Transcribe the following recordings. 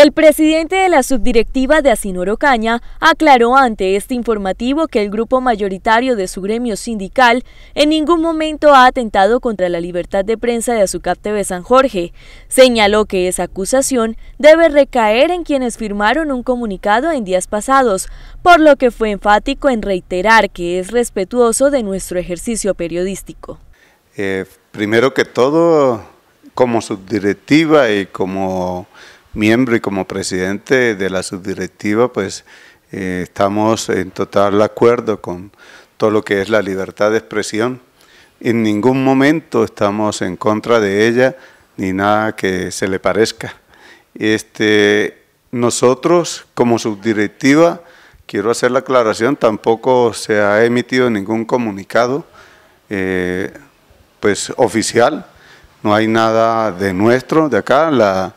El presidente de la subdirectiva de Asinoro Caña aclaró ante este informativo que el grupo mayoritario de su gremio sindical en ningún momento ha atentado contra la libertad de prensa de Azucar TV San Jorge. Señaló que esa acusación debe recaer en quienes firmaron un comunicado en días pasados, por lo que fue enfático en reiterar que es respetuoso de nuestro ejercicio periodístico. Eh, primero que todo, como subdirectiva y como miembro y como presidente de la subdirectiva, pues eh, estamos en total acuerdo con todo lo que es la libertad de expresión. En ningún momento estamos en contra de ella ni nada que se le parezca. Este, nosotros como subdirectiva, quiero hacer la aclaración, tampoco se ha emitido ningún comunicado eh, pues, oficial, no hay nada de nuestro, de acá, la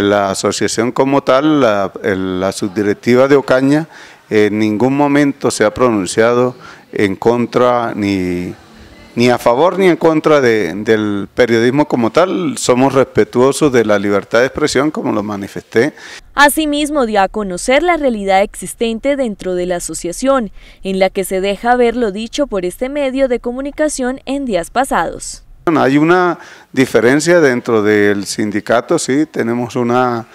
la asociación como tal, la, subdirectiva de Ocaña, en ningún momento se ha pronunciado en contra ni, a favor ni en contra del periodismo como tal. Somos respetuosos de la libertad de expresión, como lo manifesté. Asimismo, dio a conocer la realidad existente dentro de la asociación, en la que se deja ver lo dicho por este medio de comunicación en días pasados. Hay una diferencia dentro del sindicato, sí, tenemos una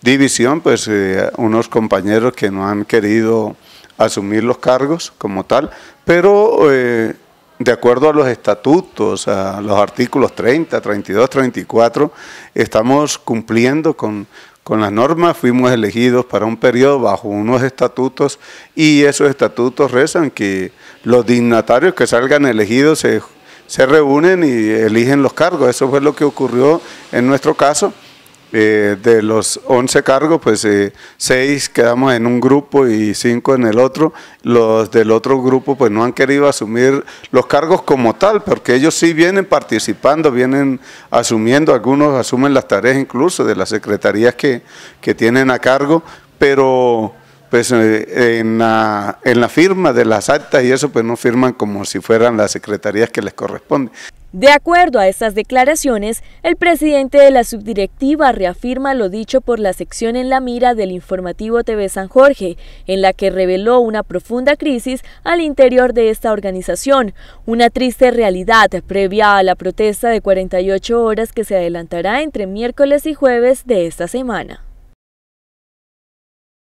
división, pues eh, unos compañeros que no han querido asumir los cargos como tal, pero eh, de acuerdo a los estatutos, a los artículos 30, 32, 34, estamos cumpliendo con, con las normas, fuimos elegidos para un periodo bajo unos estatutos y esos estatutos rezan que los dignatarios que salgan elegidos se se reúnen y eligen los cargos. Eso fue lo que ocurrió en nuestro caso. Eh, de los 11 cargos, pues eh, 6 quedamos en un grupo y 5 en el otro. Los del otro grupo pues no han querido asumir los cargos como tal, porque ellos sí vienen participando, vienen asumiendo, algunos asumen las tareas incluso de las secretarías que, que tienen a cargo, pero pues eh, en la, firma de las actas y eso, pues no firman como si fueran las secretarías que les corresponde. De acuerdo a estas declaraciones, el presidente de la subdirectiva reafirma lo dicho por la sección en la mira del informativo TV San Jorge, en la que reveló una profunda crisis al interior de esta organización, una triste realidad previa a la protesta de 48 horas que se adelantará entre miércoles y jueves de esta semana.